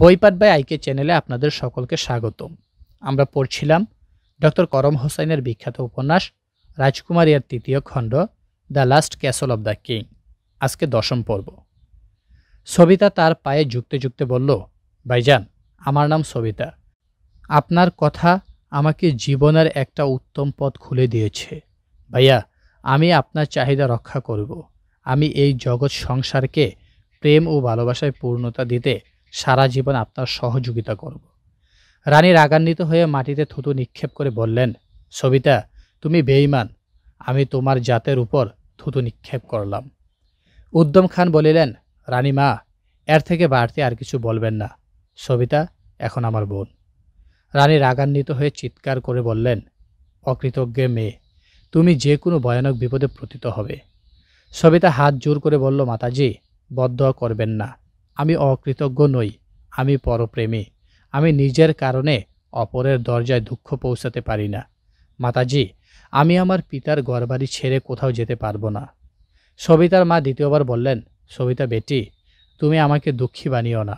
বইপাট by আইকে চ্যানেলে আপনাদের সকলকে স্বাগত আমরা পড়ছিলাম ডক্টর করম হোসাইনের বিখ্যাত উপন্যাস রাজকুমারিয়ার তৃতীয় খণ্ড the last castle of the king আজকে দশম পর্ব সবিতা তার পায়ে যুক্তে যুক্তে বলল ভাইজান আমার নাম সবিতা আপনার কথা আমাকে জীবনের একটা উত্তম পথ খুলে দিয়েছে ভাইয়া আমি আপনার চাহিদা রক্ষা করব আমি এই জগৎ সংসারকে প্রেম ও ভালোবাসায় পূর্ণতা দিতে সারা জীবন আপনার সহযোগিতা করব রানী রাগান্বিত হয়ে মাটিতে থুতু নিক্ষেপ করে বললেন সবিতা তুমি বেঈমান আমি তোমার জাতের উপর থুতু নিক্ষেপ করলাম উদ্যম খান বলিলেন রানী মা এর থেকে বাড়তি আর কিছু বলবেন না সবিতা এখন আমার বোন রানী রাগান্বিত হয়ে চিৎকার করে বললেন অকৃতজ্ঞে মেয়ে তুমি যে কোনো ভয়ানক বিপদে প্রতীত হবে সবিতা হাত জোর করে বলল মাতাজি বদ্ধ করবেন না আমি অকৃতজ্ঞ নই আমি পরপ্রেমী আমি নিজের কারণে অপরের দরজায় দুঃখ পৌঁছাতে পারি না মাতাজি আমি আমার পিতার ঘরবাড়ি ছেড়ে কোথাও যেতে পারবো না সবিতার মা দ্বিতীয়বার বললেন সবিতা বেটি তুমি আমাকে দুঃখী বানিও না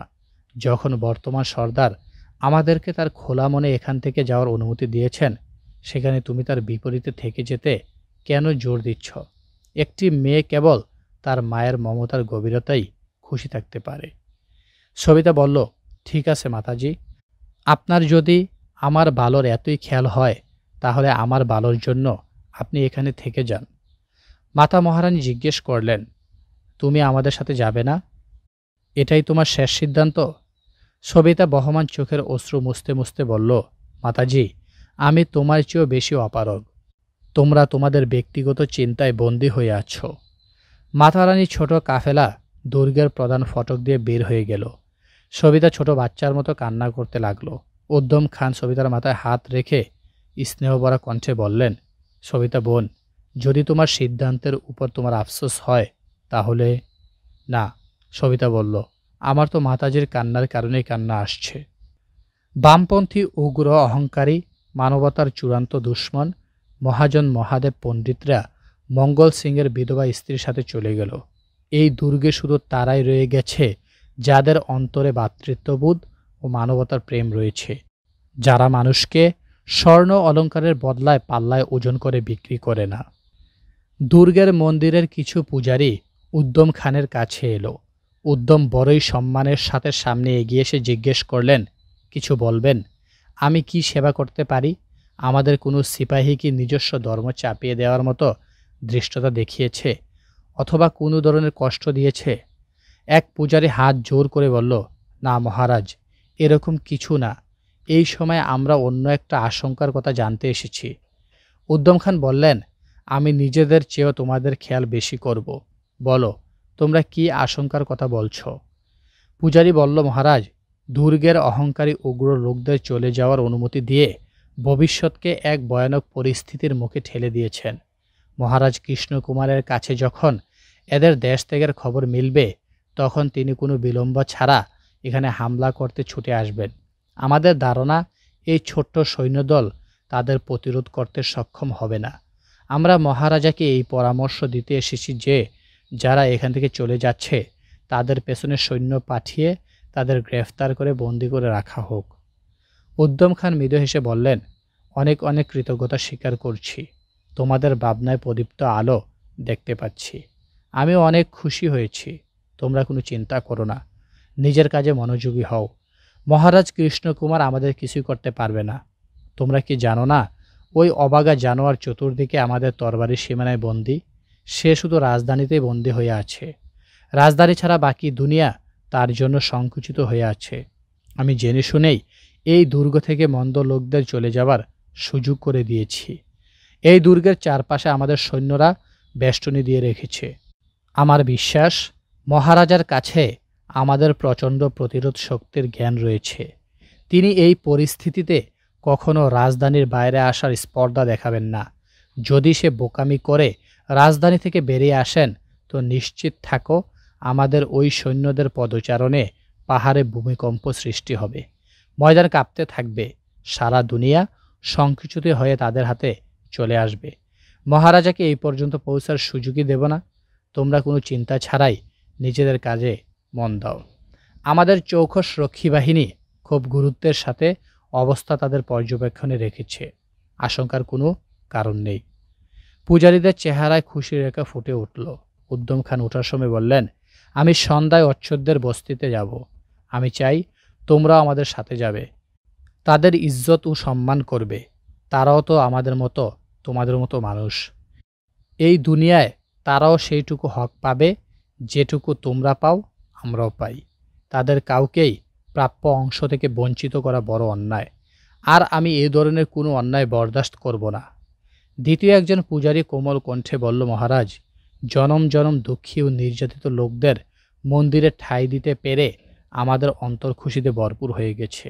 যখন বর্তমান সর্দার আমাদেরকে তার খোলা মনে এখান থেকে যাওয়ার অনুমতি দিয়েছেন সেখানে তুমি তার বিপরীতে থেকে যেতে কেন জোর দিচ্ছ একটি মেয়ে কেবল তার মায়ের মমতার গভীরতাই খুশি থাকতে পারে সবিতা বলল ঠিক আছে মাতাজি আপনার যদি আমার বালর এতই খেয়াল হয় তাহলে আমার বালর জন্য আপনি এখানে থেকে যান মাতা মহারানী জিজ্ঞেস করলেন তুমি আমাদের সাথে যাবে না এটাই তোমার শেষ সিদ্ধান্ত সবিতা বহমান চোখের অশ্রু মুছতে মুছতে বলল মাতাজি আমি তোমার চেয়েও বেশি অপারগ তোমরা তোমাদের ব্যক্তিগত চিন্তায় বন্দী হয়ে আছো মাতারানী ছোট কাফেলা দুর্গের প্রধান ফটক দিয়ে বের হয়ে গেল সবিতা ছোট বাচ্চার মতো কান্না করতে লাগলো উদ্যম খান সবিতার মাথায় হাত রেখে স্নেহবরা কণ্ঠে বললেন সবিতা বোন যদি তোমার সিদ্ধান্তের উপর তোমার আফসোস হয় তাহলে না সবিতা বলল আমার তো মাতাজির কান্নার কারণেই কান্না আসছে বামপন্থী উগ্র অহংকারী মানবতার চূড়ান্ত দুশ্মন মহাজন মহাদেব পণ্ডিতরা মঙ্গল সিংয়ের বিধবা স্ত্রীর সাথে চলে গেল এই দুর্গে শুধু তারাই রয়ে গেছে যাদের অন্তরে ভাতৃত্ববোধ ও মানবতার প্রেম রয়েছে যারা মানুষকে স্বর্ণ অলঙ্কারের বদলায় পাল্লায় ওজন করে বিক্রি করে না দুর্গের মন্দিরের কিছু পূজারী উদ্যম খানের কাছে এলো উদ্যম বড়ই সম্মানের সাথে সামনে এগিয়ে এসে জিজ্ঞেস করলেন কিছু বলবেন আমি কি সেবা করতে পারি আমাদের কোনো সিপাহী কি নিজস্ব ধর্ম চাপিয়ে দেওয়ার মতো দৃষ্টতা দেখিয়েছে অথবা কোনো ধরনের কষ্ট দিয়েছে এক পূজারে হাত জোর করে বলল না মহারাজ এরকম কিছু না এই সময় আমরা অন্য একটা আশঙ্কার কথা জানতে এসেছি উদ্যম খান বললেন আমি নিজেদের চেয়েও তোমাদের খেয়াল বেশি করব। বলো তোমরা কি আশঙ্কার কথা বলছ পূজারি বলল মহারাজ দুর্গের অহংকারী উগ্র লোকদের চলে যাওয়ার অনুমতি দিয়ে ভবিষ্যৎকে এক ভয়ানক পরিস্থিতির মুখে ঠেলে দিয়েছেন মহারাজ কৃষ্ণকুমারের কাছে যখন এদের দেশ ত্যাগের খবর মিলবে তখন তিনি কোনো বিলম্ব ছাড়া এখানে হামলা করতে ছুটে আসবেন আমাদের ধারণা এই ছোট্ট সৈন্যদল তাদের প্রতিরোধ করতে সক্ষম হবে না আমরা মহারাজাকে এই পরামর্শ দিতে এসেছি যে যারা এখান থেকে চলে যাচ্ছে তাদের পেছনে সৈন্য পাঠিয়ে তাদের গ্রেফতার করে বন্দি করে রাখা হোক উদ্যম খান মৃদু হেসে বললেন অনেক অনেক কৃতজ্ঞতা স্বীকার করছি তোমাদের ভাবনায় প্রদীপ্ত আলো দেখতে পাচ্ছি আমি অনেক খুশি হয়েছি তোমরা কোনো চিন্তা করো না নিজের কাজে মনোযোগী হও মহারাজ কৃষ্ণকুমার আমাদের কিছুই করতে পারবে না তোমরা কি জানো না ওই অবাগা জানোয়ার চতুর্দিকে আমাদের তরবারি সীমানায় বন্দি সে শুধু রাজধানীতেই বন্দি হয়ে আছে রাজধানী ছাড়া বাকি দুনিয়া তার জন্য সংকুচিত হয়ে আছে আমি জেনে শুনেই এই দুর্গ থেকে মন্দ লোকদের চলে যাওয়ার সুযোগ করে দিয়েছি এই দুর্গের চারপাশে আমাদের সৈন্যরা বেষ্টনী দিয়ে রেখেছে আমার বিশ্বাস মহারাজার কাছে আমাদের প্রচণ্ড প্রতিরোধ শক্তির জ্ঞান রয়েছে তিনি এই পরিস্থিতিতে কখনো রাজধানীর বাইরে আসার স্পর্ধা দেখাবেন না যদি সে বোকামি করে রাজধানী থেকে বেরিয়ে আসেন তো নিশ্চিত থাকো আমাদের ওই সৈন্যদের পদচারণে পাহাড়ে ভূমিকম্প সৃষ্টি হবে ময়দান কাঁপতে থাকবে সারা দুনিয়া সংকুচিত হয়ে তাদের হাতে চলে আসবে মহারাজাকে এই পর্যন্ত পৌঁছার সুযোগই দেব না তোমরা কোনো চিন্তা ছাড়াই নিজেদের কাজে মন দাও আমাদের চৌখস রক্ষী বাহিনী খুব গুরুত্বের সাথে অবস্থা তাদের পর্যবেক্ষণে রেখেছে আশঙ্কার কোনো কারণ নেই পূজারীদের চেহারায় খুশি রেখা ফুটে উঠল উদ্যম খান ওঠার সময় বললেন আমি সন্ধ্যায় অচ্ছদের বস্তিতে যাব আমি চাই তোমরাও আমাদের সাথে যাবে তাদের ইজ্জত ও সম্মান করবে তারাও তো আমাদের মতো তোমাদের মতো মানুষ এই দুনিয়ায় তারাও সেইটুকু হক পাবে যেটুকু তোমরা পাও আমরাও পাই তাদের কাউকেই প্রাপ্য অংশ থেকে বঞ্চিত করা বড় অন্যায় আর আমি এ ধরনের কোনো অন্যায় বরদাস্ত করব না দ্বিতীয় একজন পূজারী কোমল কণ্ঠে বলল মহারাজ জনম জনম দুঃখী ও নির্যাতিত লোকদের মন্দিরে ঠাঁই দিতে পেরে আমাদের অন্তর খুশিতে ভরপুর হয়ে গেছে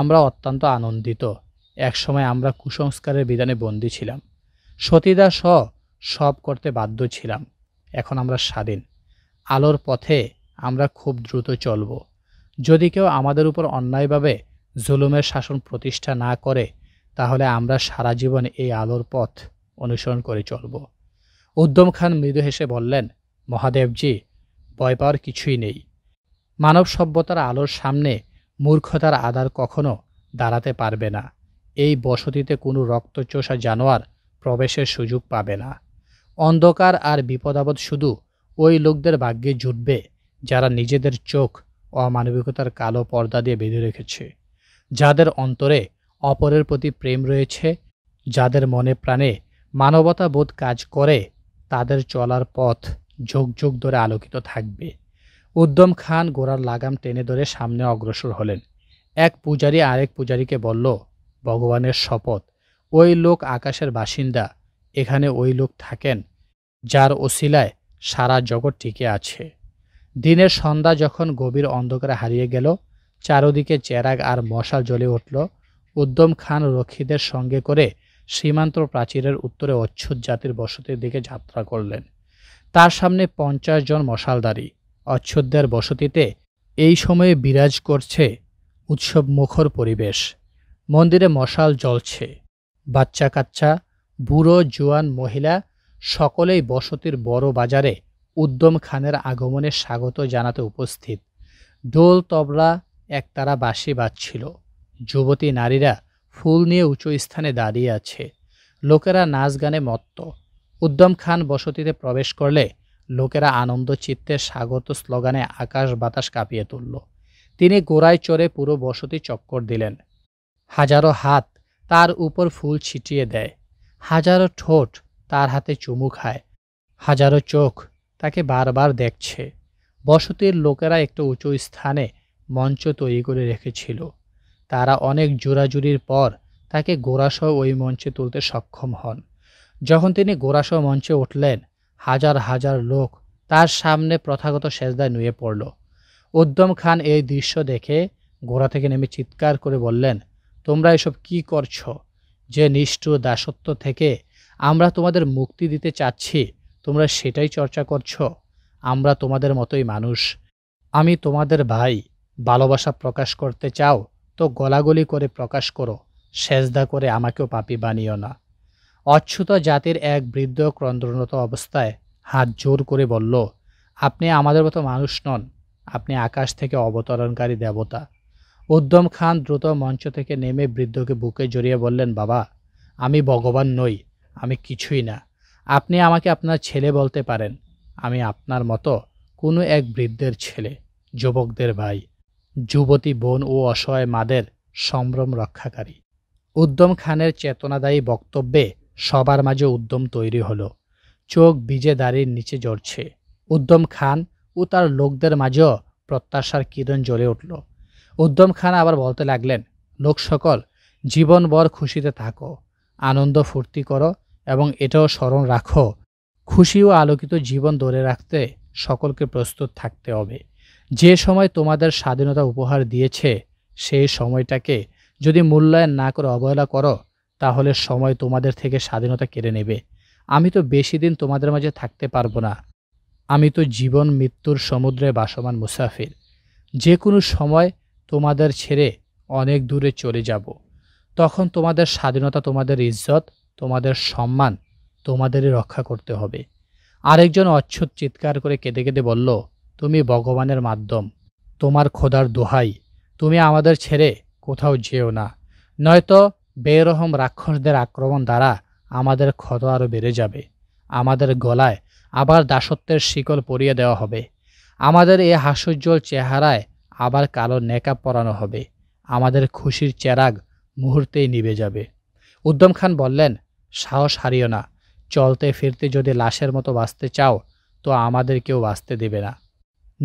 আমরা অত্যন্ত আনন্দিত একসময় আমরা কুসংস্কারের বিধানে বন্দী ছিলাম সতীদা স সব করতে বাধ্য ছিলাম এখন আমরা স্বাধীন আলোর পথে আমরা খুব দ্রুত চলব যদি কেউ আমাদের উপর অন্যায়ভাবে জুলুমের শাসন প্রতিষ্ঠা না করে তাহলে আমরা সারা জীবন এই আলোর পথ অনুসরণ করে চলব উদ্যম খান মৃদু হেসে বললেন মহাদেবজি ভয় পাওয়ার কিছুই নেই মানব সভ্যতার আলোর সামনে মূর্খতার আধার কখনো দাঁড়াতে পারবে না এই বসতিতে কোনো রক্তচোষা জানোয়ার প্রবেশের সুযোগ পাবে না অন্ধকার আর বিপদাবদ শুধু ওই লোকদের ভাগ্যে জুটবে যারা নিজেদের চোখ অমানবিকতার কালো পর্দা দিয়ে বেঁধে রেখেছে যাদের অন্তরে অপরের প্রতি প্রেম রয়েছে যাদের মনে প্রাণে মানবতা বোধ কাজ করে তাদের চলার পথ যোগ যোগ ধরে আলোকিত থাকবে উদ্যম খান গোড়ার লাগাম টেনে ধরে সামনে অগ্রসর হলেন এক পূজারী আরেক পূজারীকে বলল ভগবানের শপথ ওই লোক আকাশের বাসিন্দা এখানে ওই লোক থাকেন যার ওসিলায় সারা জগৎ টিকে আছে দিনের সন্ধ্যা যখন গভীর অন্ধকারে হারিয়ে গেল চারদিকে চেরাগ আর মশাল জ্বলে উঠল উদ্যম খান রক্ষীদের সঙ্গে করে সীমান্ত প্রাচীরের উত্তরে অচ্ছুত জাতির বসতির দিকে যাত্রা করলেন তার সামনে পঞ্চাশ জন মশালদারি অচ্ছুতদের বসতিতে এই সময়ে বিরাজ করছে উৎসব মুখর পরিবেশ মন্দিরে মশাল জ্বলছে বাচ্চা কাচ্চা বুড়ো জোয়ান মহিলা সকলেই বসতির বড় বাজারে উদ্যম খানের আগমনে স্বাগত জানাতে উপস্থিত ডোল তবলা একতারা বাঁশি বাজছিল যুবতী নারীরা ফুল নিয়ে উঁচু স্থানে দাঁড়িয়ে আছে লোকেরা নাচ গানে মত্ত উদ্যম খান বসতিতে প্রবেশ করলে লোকেরা আনন্দ চিত্তে স্বাগত স্লোগানে আকাশ বাতাস কাঁপিয়ে তুলল তিনি গোড়ায় চড়ে পুরো বসতি চক্কর দিলেন হাজারো হাত তার উপর ফুল ছিটিয়ে দেয় হাজারো ঠোঁট তার হাতে চুমু খায় হাজারো চোখ তাকে বারবার দেখছে বসতির লোকেরা একটা উঁচু স্থানে মঞ্চ তৈরি করে রেখেছিল তারা অনেক জোরাজুরির পর তাকে গোরাসহ ওই মঞ্চে তুলতে সক্ষম হন যখন তিনি গোরাসহ মঞ্চে উঠলেন হাজার হাজার লোক তার সামনে প্রথাগত সেজদায় নুয়ে পড়ল উদ্যম খান এই দৃশ্য দেখে গোড়া থেকে নেমে চিৎকার করে বললেন তোমরা এসব কি করছো যে নিষ্ঠুর দাসত্ব থেকে আমরা তোমাদের মুক্তি দিতে চাচ্ছি তোমরা সেটাই চর্চা করছো আমরা তোমাদের মতোই মানুষ আমি তোমাদের ভাই ভালোবাসা প্রকাশ করতে চাও তো গলাগলি করে প্রকাশ করো সেজদা করে আমাকেও পাপি বানিও না অচ্ছুত জাতির এক বৃদ্ধ ক্রন্দ্রনত অবস্থায় হাত জোর করে বলল আপনি আমাদের মতো মানুষ নন আপনি আকাশ থেকে অবতরণকারী দেবতা উদ্যম খান দ্রুত মঞ্চ থেকে নেমে বৃদ্ধকে বুকে জড়িয়ে বললেন বাবা আমি ভগবান নই আমি কিছুই না আপনি আমাকে আপনার ছেলে বলতে পারেন আমি আপনার মতো কোনো এক বৃদ্ধের ছেলে যুবকদের ভাই যুবতী বোন ও অসহায় মাদের সম্ভ্রম রক্ষাকারী উদ্যম খানের চেতনাদায়ী বক্তব্যে সবার মাঝে উদ্যম তৈরি হলো চোখ বিজে দাড়ির নিচে জড়ছে উদ্যম খান ও তার লোকদের মাঝেও প্রত্যাশার কিরণ জ্বলে উঠল উদ্যম খান আবার বলতে লাগলেন লোক সকল জীবনবর খুশিতে থাকো আনন্দ ফুর্তি করো এবং এটাও স্মরণ রাখো খুশি ও আলোকিত জীবন ধরে রাখতে সকলকে প্রস্তুত থাকতে হবে যে সময় তোমাদের স্বাধীনতা উপহার দিয়েছে সেই সময়টাকে যদি মূল্যায়ন না করে অবহেলা করো তাহলে সময় তোমাদের থেকে স্বাধীনতা কেড়ে নেবে আমি তো বেশি দিন তোমাদের মাঝে থাকতে পারবো না আমি তো জীবন মৃত্যুর সমুদ্রে বাসমান মুসাফির যে কোনো সময় তোমাদের ছেড়ে অনেক দূরে চলে যাব তখন তোমাদের স্বাধীনতা তোমাদের ইজ্জত তোমাদের সম্মান তোমাদেরই রক্ষা করতে হবে আরেকজন অচ্ছুত চিৎকার করে কেঁদে কেঁদে বলল তুমি ভগবানের মাধ্যম তোমার খোদার দোহাই তুমি আমাদের ছেড়ে কোথাও যেও না নয়তো বেরহম রাক্ষসদের আক্রমণ দ্বারা আমাদের ক্ষত আরও বেড়ে যাবে আমাদের গলায় আবার দাসত্বের শিকল পরিয়ে দেওয়া হবে আমাদের এ হাস্যোজ্জ্বল চেহারায় আবার কালো নেকাব পরানো হবে আমাদের খুশির চেরাগ মুহূর্তেই নিবে যাবে উদ্যম খান বললেন সাহস হারিও না চলতে ফিরতে যদি লাশের মতো বাঁচতে চাও তো আমাদের কেউ বাঁচতে দেবে না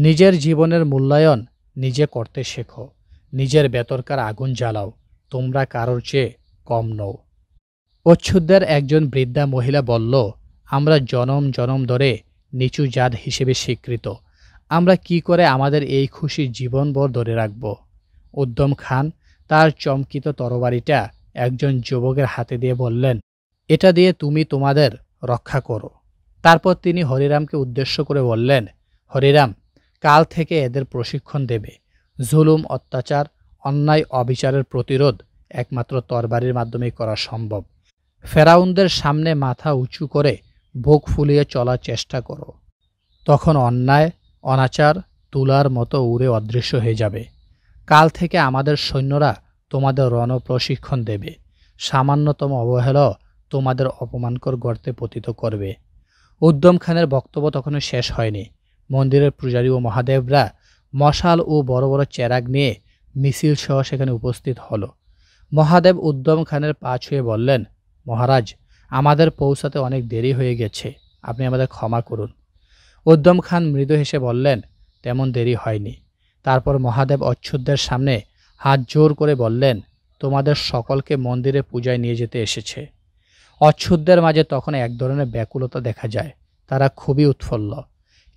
নিজের জীবনের মূল্যায়ন নিজে করতে শেখো নিজের বেতরকার আগুন জ্বালাও তোমরা কারোর চেয়ে কম নও অচ্ছুদের একজন বৃদ্ধা মহিলা বলল আমরা জনম জনম ধরে নিচু জাত হিসেবে স্বীকৃত আমরা কি করে আমাদের এই খুশি জীবনভর ধরে রাখব উদ্যম খান তার চমকিত তরবারিটা একজন যুবকের হাতে দিয়ে বললেন এটা দিয়ে তুমি তোমাদের রক্ষা করো তারপর তিনি হরিরামকে উদ্দেশ্য করে বললেন হরিরাম কাল থেকে এদের প্রশিক্ষণ দেবে জুলুম অত্যাচার অন্যায় অবিচারের প্রতিরোধ একমাত্র তরবারির মাধ্যমেই করা সম্ভব ফেরাউনদের সামনে মাথা উঁচু করে বুক ফুলিয়ে চলার চেষ্টা করো তখন অন্যায় অনাচার তুলার মতো উড়ে অদৃশ্য হয়ে যাবে কাল থেকে আমাদের সৈন্যরা তোমাদের রণ প্রশিক্ষণ দেবে সামান্যতম অবহেলা তোমাদের অপমানকর গর্তে পতিত করবে উদ্যম খানের বক্তব্য তখনও শেষ হয়নি মন্দিরের পূজারী ও মহাদেবরা মশাল ও বড় বড় চেরাগ নিয়ে মিছিল সহ সেখানে উপস্থিত হল মহাদেব উদ্যম খানের পা ছুঁয়ে বললেন মহারাজ আমাদের পৌঁছাতে অনেক দেরি হয়ে গেছে আপনি আমাদের ক্ষমা করুন উদ্যম খান মৃদু হেসে বললেন তেমন দেরি হয়নি তারপর মহাদেব অচ্ছুদ্দের সামনে হাত জোর করে বললেন তোমাদের সকলকে মন্দিরে পূজায় নিয়ে যেতে এসেছে অচ্ছুদ্দের মাঝে তখন এক ধরনের ব্যাকুলতা দেখা যায় তারা খুবই উৎফুল্ল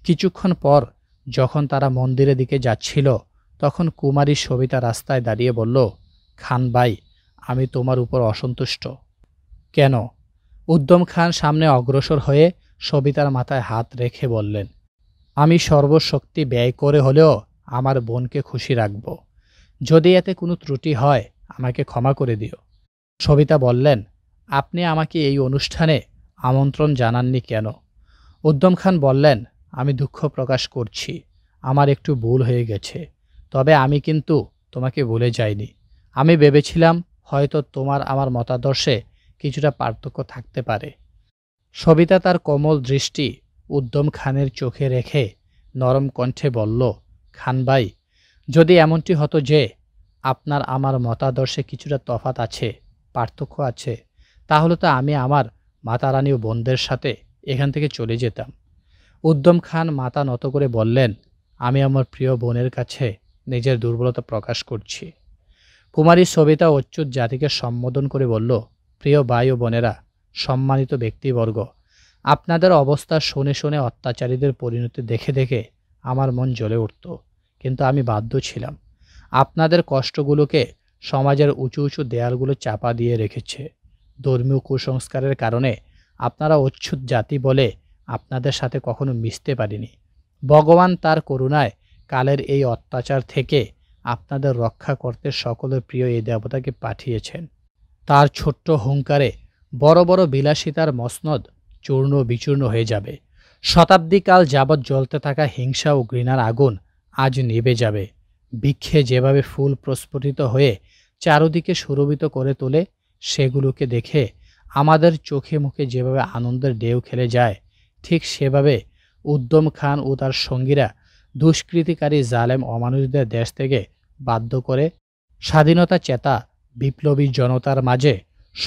কিছুক্ষণ পর যখন তারা মন্দিরের দিকে যাচ্ছিল তখন কুমারী সবিতা রাস্তায় দাঁড়িয়ে বলল খান ভাই আমি তোমার উপর অসন্তুষ্ট কেন উদ্যম খান সামনে অগ্রসর হয়ে সবিতার মাথায় হাত রেখে বললেন আমি সর্বশক্তি ব্যয় করে হলেও আমার বোনকে খুশি রাখব যদি এতে কোনো ত্রুটি হয় আমাকে ক্ষমা করে দিও সবিতা বললেন আপনি আমাকে এই অনুষ্ঠানে আমন্ত্রণ জানাননি কেন উদ্যম খান বললেন আমি দুঃখ প্রকাশ করছি আমার একটু ভুল হয়ে গেছে তবে আমি কিন্তু তোমাকে ভুলে যাইনি আমি ভেবেছিলাম হয়তো তোমার আমার মতাদর্শে কিছুটা পার্থক্য থাকতে পারে সবিতা তার কোমল দৃষ্টি উদ্যম খানের চোখে রেখে নরম কণ্ঠে বলল খান ভাই যদি এমনটি হতো যে আপনার আমার মতাদর্শে কিছুটা তফাত আছে পার্থক্য আছে তাহলে তো আমি আমার মাতারানী ও বোনদের সাথে এখান থেকে চলে যেতাম উদ্যম খান মাতা নত করে বললেন আমি আমার প্রিয় বোনের কাছে নিজের দুর্বলতা প্রকাশ করছি কুমারী সবিতা অচ্যুত জাতিকে সম্বোধন করে বলল প্রিয় ভাই ও বোনেরা সম্মানিত ব্যক্তিবর্গ আপনাদের অবস্থা শুনে শুনে অত্যাচারীদের পরিণতি দেখে দেখে আমার মন জ্বলে উঠত কিন্তু আমি বাধ্য ছিলাম আপনাদের কষ্টগুলোকে সমাজের উঁচু উঁচু দেয়ালগুলো চাপা দিয়ে রেখেছে ধর্মীয় কুসংস্কারের কারণে আপনারা উচ্ছুত জাতি বলে আপনাদের সাথে কখনো মিশতে পারিনি ভগবান তার করুণায় কালের এই অত্যাচার থেকে আপনাদের রক্ষা করতে সকলের প্রিয় এই দেবতাকে পাঠিয়েছেন তার ছোট্ট হুঙ্কারে বড় বড় বিলাসিতার মসনদ চূর্ণ বিচূর্ণ হয়ে যাবে শতাব্দীকাল যাবৎ জ্বলতে থাকা হিংসা ও ঘৃণার আগুন আজ নেবে যাবে বৃক্ষে যেভাবে ফুল প্রস্ফুটিত হয়ে চারদিকে সুরভিত করে তোলে সেগুলোকে দেখে আমাদের চোখে মুখে যেভাবে আনন্দের ঢেউ খেলে যায় ঠিক সেভাবে উদ্যম খান ও তার সঙ্গীরা দুষ্কৃতিকারী জালেম অমানুষদের দেশ থেকে বাধ্য করে স্বাধীনতা চেতা বিপ্লবী জনতার মাঝে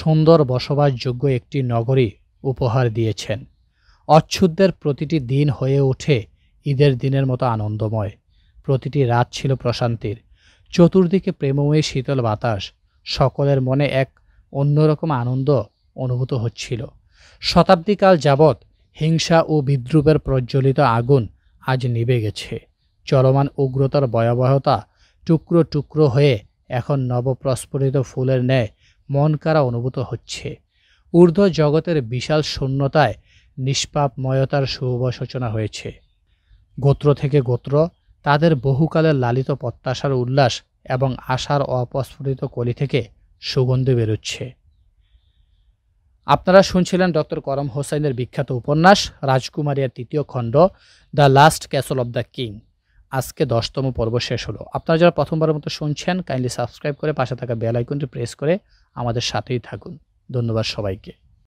সুন্দর বসবাসযোগ্য একটি নগরী উপহার দিয়েছেন অচ্ছুতদের প্রতিটি দিন হয়ে ওঠে ঈদের দিনের মতো আনন্দময় প্রতিটি রাত ছিল প্রশান্তির চতুর্দিকে প্রেমময় শীতল বাতাস সকলের মনে এক অন্যরকম আনন্দ অনুভূত হচ্ছিল শতাব্দীকাল যাবৎ হিংসা ও বিদ্রুপের প্রজ্বলিত আগুন আজ নিবে গেছে চলমান উগ্রতার ভয়াবহতা টুকরো টুকরো হয়ে এখন নবপ্রস্ফুরিত ফুলের ন্যায় মন কারা অনুভূত হচ্ছে ঊর্ধ্ব জগতের বিশাল শূন্যতায় নিষ্পাপময়তার শুভ সূচনা হয়েছে গোত্র থেকে গোত্র তাদের বহুকালের লালিত প্রত্যাশার উল্লাস এবং আশার অপস্ফুটিত কলি থেকে সুগন্ধি বেরোচ্ছে আপনারা শুনছিলেন ডক্টর করম হোসাইনের বিখ্যাত উপন্যাস রাজকুমারিয়ার তৃতীয় খণ্ড the last castle of the king আজকে দশতম পর্ব শেষ হলো আপনারা যারা প্রথমবারের মতো শুনছেন কাইন্ডলি সাবস্ক্রাইব করে পাশে থাকা বেল আইকনটি প্রেস করে আমাদের সাথেই থাকুন ধন্যবাদ সবাইকে